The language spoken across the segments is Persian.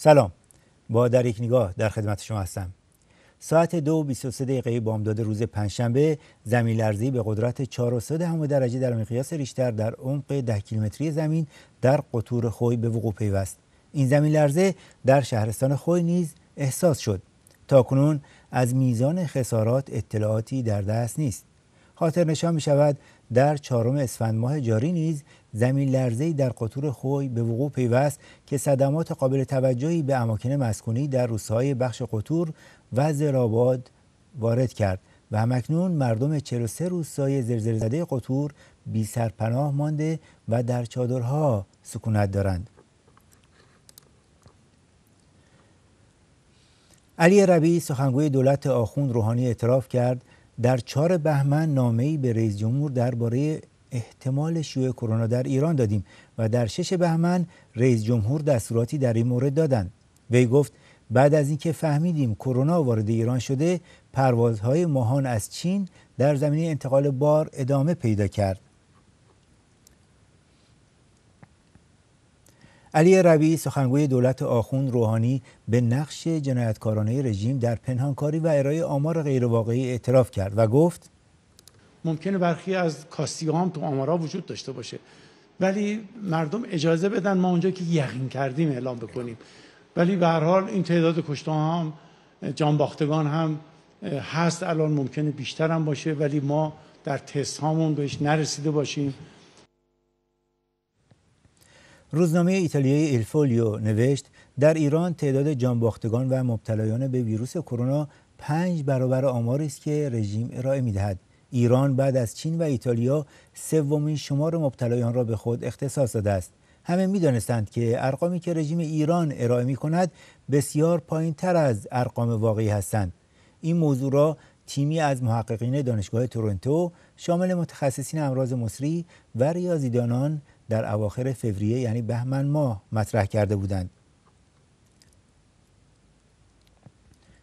سلام با در یک نگاه در خدمت شما هستم ساعت دو و سه دقیقه بامداد روز پنجشنبه زمین لرزی به قدرت همه درجه در مقیاس ریشتر در عمق ده کیلومتری زمین در قطور خوی به وقوع پیوست این زمین لرزه در شهرستان خوی نیز احساس شد تا کنون از میزان خسارات اطلاعاتی در دست نیست خاطر نشان می شود در چهارم اسفند ماه جاری نیز زمین لرزه در قطور خوی به وقوع پیوست که صدمات قابل توجهی به اماکن مسکونی در روستاهای بخش قطور و زراباد وارد کرد و همکنون مردم 43 روستای زلزله زده قطور بی سرپناه مانده و در چادرها سکونت دارند. علی ربی سخنگوی دولت آخوند روحانی اعتراف کرد در چهار بهمن نامه ای به رئیس جمهور درباره احتمال شیوع کرونا در ایران دادیم و در شش بهمن رئیس جمهور دستوراتی در این مورد دادند وی گفت بعد از اینکه فهمیدیم کرونا وارد ایران شده پروازهای ماهان از چین در زمینه انتقال بار ادامه پیدا کرد علی روی سخنگوی دولت آخوند روحانی به نقش جنایتکارانه رژیم در پنهانکاری و ارائه آمار غیرواقعی اعتراف کرد و گفت ممکنه برخی از کاستی هم تو آمارا وجود داشته باشه ولی مردم اجازه بدن ما اونجا که یقین کردیم اعلام بکنیم ولی به هر حال این تعداد کشته هم جان باختگان هم هست الان ممکنه بیشتر هم باشه ولی ما در تست هامون بهش نرسیده باشیم روزنامه ایتالیایی ایلفولیو نوشت در ایران تعداد جانباختگان و مبتلایان به ویروس کرونا پنج برابر آماری است که رژیم ارائه میدهد ایران بعد از چین و ایتالیا سومین شمار مبتلایان را به خود اختصاص داده است همه دانستند که ارقامی که رژیم ایران ارائه می کند بسیار پایین تر از ارقام واقعی هستند این موضوع را تیمی از محققین دانشگاه تورنتو شامل متخصصین امراض مصری و ریاضیدانان در اواخر فوریه یعنی بهمن ماه مطرح کرده بودند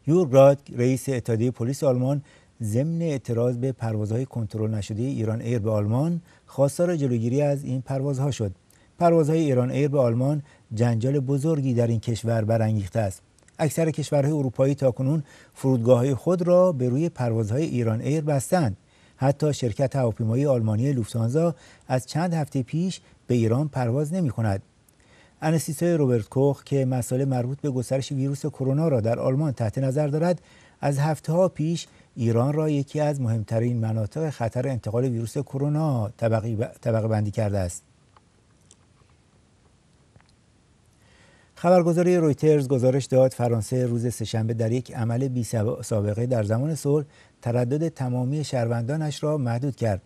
یورگراد رئیس اتحادیه پلیس آلمان ضمن اعتراض به پروازهای کنترل نشده ایران ایر به آلمان خواستار جلوگیری از این پروازها شد پروازهای ایران ایر به آلمان جنجال بزرگی در این کشور برانگیخته است اکثر کشورهای اروپایی تاکنون فرودگاه خود را به روی پروازهای ایران ایر بستند حتی شرکت هواپیمایی آلمانی لوفتانزا از چند هفته پیش به ایران پرواز نمی کند روبرت کوخ که مسائل مربوط به گسترش ویروس کرونا را در آلمان تحت نظر دارد از هفته ها پیش ایران را یکی از مهمترین مناطق خطر انتقال ویروس کرونا طبقه بندی کرده است خبرگزاری رویترز گزارش داد فرانسه روز سهشنبه در یک عمل بی سابقه در زمان صلح تردد تمامی شهروندانش را محدود کرد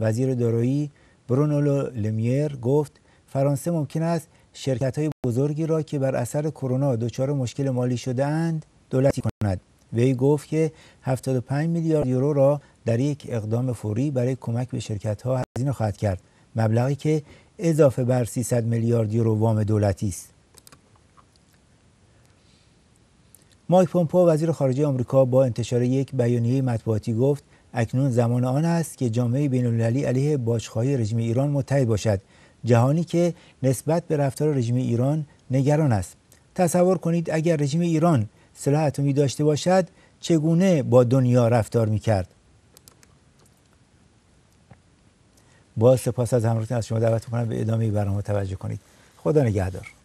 وزیر دارایی برونولو لمیر گفت فرانسه ممکن است شرکت های بزرگی را که بر اثر کرونا دچار مشکل مالی شده اند دولتی کند وی گفت که 75 میلیارد یورو را در یک اقدام فوری برای کمک به شرکت ها هزینه خواهد کرد مبلغی که اضافه بر 300 میلیارد یورو وام دولتی است مایک پومپو وزیر خارجه آمریکا با انتشار یک بیانیه مطبوعاتی گفت اکنون زمان آن است که جامعه بین المللی علیه باجخواهی رژیم ایران متحد باشد جهانی که نسبت به رفتار رژیم ایران نگران است تصور کنید اگر رژیم ایران سلاح اتمی داشته باشد چگونه با دنیا رفتار می کرد با سپاس از همراهتون از شما دعوت میکنم به ادامه برنامه توجه کنید خدا نگهدار